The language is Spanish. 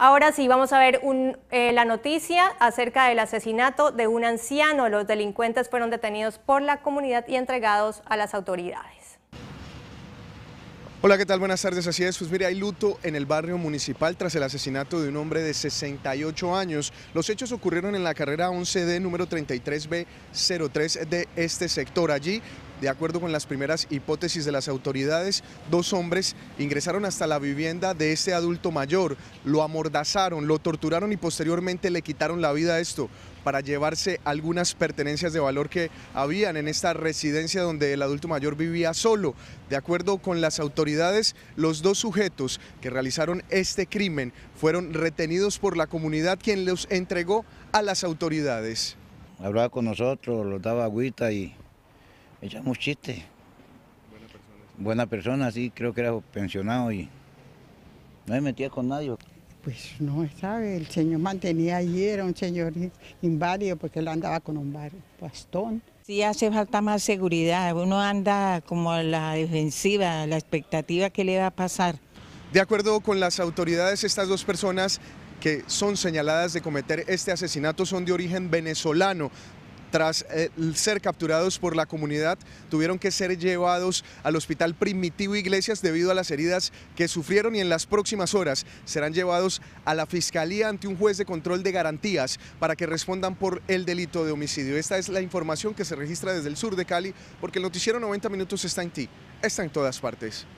Ahora sí, vamos a ver eh, la noticia acerca del asesinato de un anciano. Los delincuentes fueron detenidos por la comunidad y entregados a las autoridades. Hola, ¿qué tal? Buenas tardes, así es. Pues hay luto en el barrio municipal tras el asesinato de un hombre de 68 años. Los hechos ocurrieron en la carrera 11D número 33B03 de este sector. Allí de acuerdo con las primeras hipótesis de las autoridades, dos hombres ingresaron hasta la vivienda de este adulto mayor, lo amordazaron, lo torturaron y posteriormente le quitaron la vida a esto para llevarse algunas pertenencias de valor que habían en esta residencia donde el adulto mayor vivía solo. De acuerdo con las autoridades, los dos sujetos que realizaron este crimen fueron retenidos por la comunidad quien los entregó a las autoridades. Hablaba con nosotros, los daba agüita y echamos chiste. Buena persona. Buena persona, sí, creo que era pensionado y no me metía con nadie. Pues no, ¿sabe? El señor mantenía allí, era un señor inválido porque él andaba con un bastón. Sí hace falta más seguridad, uno anda como a la defensiva, la expectativa que le va a pasar. De acuerdo con las autoridades, estas dos personas que son señaladas de cometer este asesinato son de origen venezolano, tras eh, ser capturados por la comunidad, tuvieron que ser llevados al Hospital Primitivo Iglesias debido a las heridas que sufrieron y en las próximas horas serán llevados a la Fiscalía ante un juez de control de garantías para que respondan por el delito de homicidio. Esta es la información que se registra desde el sur de Cali porque el noticiero 90 Minutos está en ti, está en todas partes.